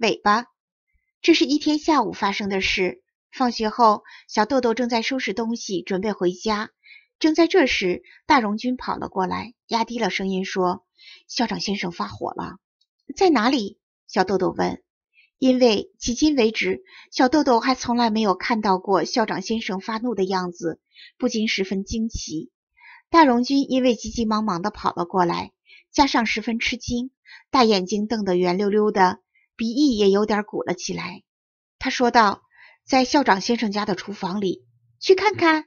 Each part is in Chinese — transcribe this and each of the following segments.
尾巴。这是一天下午发生的事。放学后，小豆豆正在收拾东西，准备回家。正在这时，大荣军跑了过来，压低了声音说：“校长先生发火了，在哪里？”小豆豆问。因为迄今为止，小豆豆还从来没有看到过校长先生发怒的样子，不禁十分惊奇。大荣军因为急急忙忙地跑了过来，加上十分吃惊，大眼睛瞪得圆溜溜的。鼻翼也有点鼓了起来，他说道：“在校长先生家的厨房里去看看。”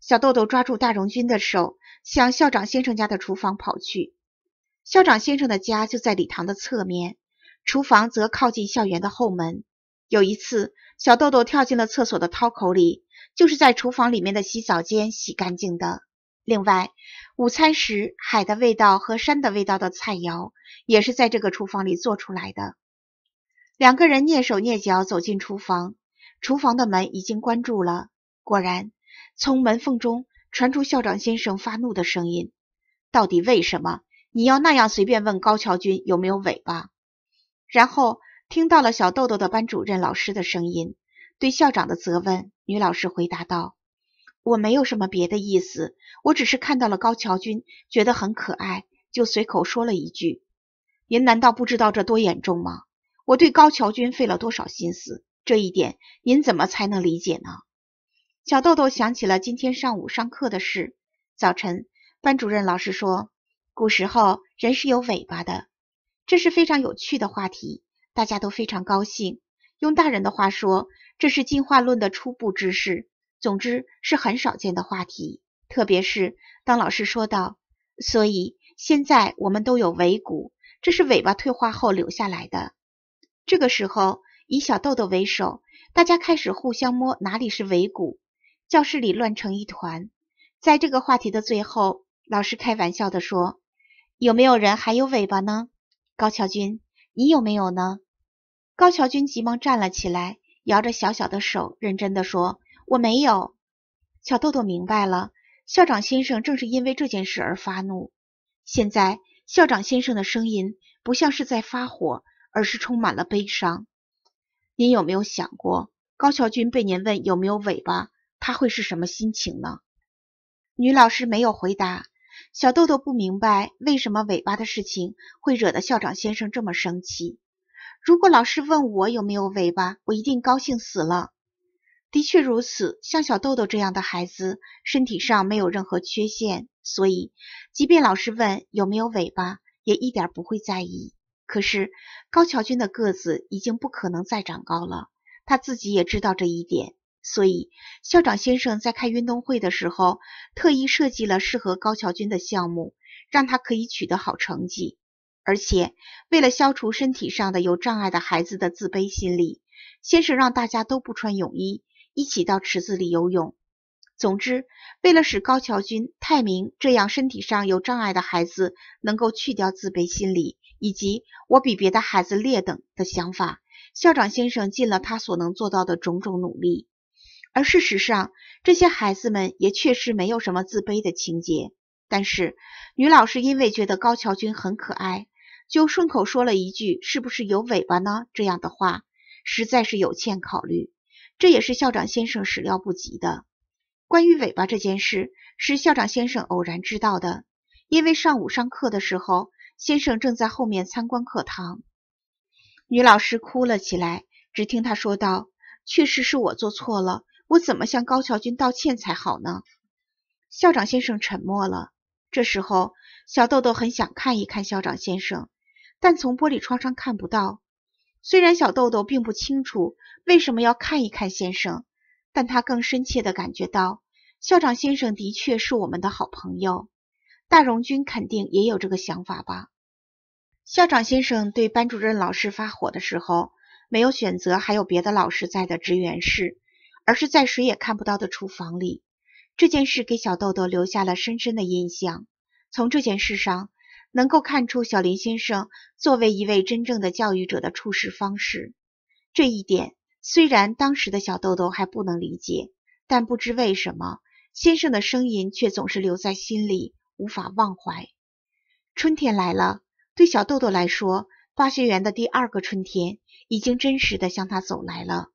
小豆豆抓住大荣军的手，向校长先生家的厨房跑去。校长先生的家就在礼堂的侧面，厨房则靠近校园的后门。有一次，小豆豆跳进了厕所的掏口里，就是在厨房里面的洗澡间洗干净的。另外，午餐时海的味道和山的味道的菜肴也是在这个厨房里做出来的。两个人蹑手蹑脚走进厨房，厨房的门已经关住了。果然，从门缝中传出校长先生发怒的声音：“到底为什么你要那样随便问高桥君有没有尾巴？”然后听到了小豆豆的班主任老师的声音，对校长的责问，女老师回答道：“我没有什么别的意思，我只是看到了高桥君，觉得很可爱，就随口说了一句。您难道不知道这多严重吗？”我对高桥君费了多少心思，这一点您怎么才能理解呢？小豆豆想起了今天上午上课的事。早晨，班主任老师说，古时候人是有尾巴的，这是非常有趣的话题，大家都非常高兴。用大人的话说，这是进化论的初步知识。总之，是很少见的话题。特别是当老师说道：“所以现在我们都有尾骨，这是尾巴退化后留下来的。这个时候，以小豆豆为首，大家开始互相摸哪里是尾骨，教室里乱成一团。在这个话题的最后，老师开玩笑的说：“有没有人还有尾巴呢？高桥君，你有没有呢？”高桥君急忙站了起来，摇着小小的手，认真的说：“我没有。”小豆豆明白了，校长先生正是因为这件事而发怒。现在，校长先生的声音不像是在发火。而是充满了悲伤。您有没有想过，高桥君被您问有没有尾巴，他会是什么心情呢？女老师没有回答。小豆豆不明白为什么尾巴的事情会惹得校长先生这么生气。如果老师问我有没有尾巴，我一定高兴死了。的确如此，像小豆豆这样的孩子，身体上没有任何缺陷，所以即便老师问有没有尾巴，也一点不会在意。可是高桥君的个子已经不可能再长高了，他自己也知道这一点，所以校长先生在开运动会的时候特意设计了适合高桥君的项目，让他可以取得好成绩。而且为了消除身体上的有障碍的孩子的自卑心理，先生让大家都不穿泳衣，一起到池子里游泳。总之，为了使高桥君、泰明这样身体上有障碍的孩子能够去掉自卑心理。以及我比别的孩子劣等的想法，校长先生尽了他所能做到的种种努力，而事实上，这些孩子们也确实没有什么自卑的情节。但是，女老师因为觉得高桥君很可爱，就顺口说了一句“是不是有尾巴呢？”这样的话，实在是有欠考虑。这也是校长先生始料不及的。关于尾巴这件事，是校长先生偶然知道的，因为上午上课的时候。先生正在后面参观课堂，女老师哭了起来。只听她说道：“确实是我做错了，我怎么向高桥君道歉才好呢？”校长先生沉默了。这时候，小豆豆很想看一看校长先生，但从玻璃窗上看不到。虽然小豆豆并不清楚为什么要看一看先生，但他更深切的感觉到，校长先生的确是我们的好朋友。大荣军肯定也有这个想法吧？校长先生对班主任老师发火的时候，没有选择还有别的老师在的职员室，而是在谁也看不到的厨房里。这件事给小豆豆留下了深深的印象。从这件事上，能够看出小林先生作为一位真正的教育者的处事方式。这一点虽然当时的小豆豆还不能理解，但不知为什么，先生的声音却总是留在心里。无法忘怀。春天来了，对小豆豆来说，花学园的第二个春天已经真实的向他走来了。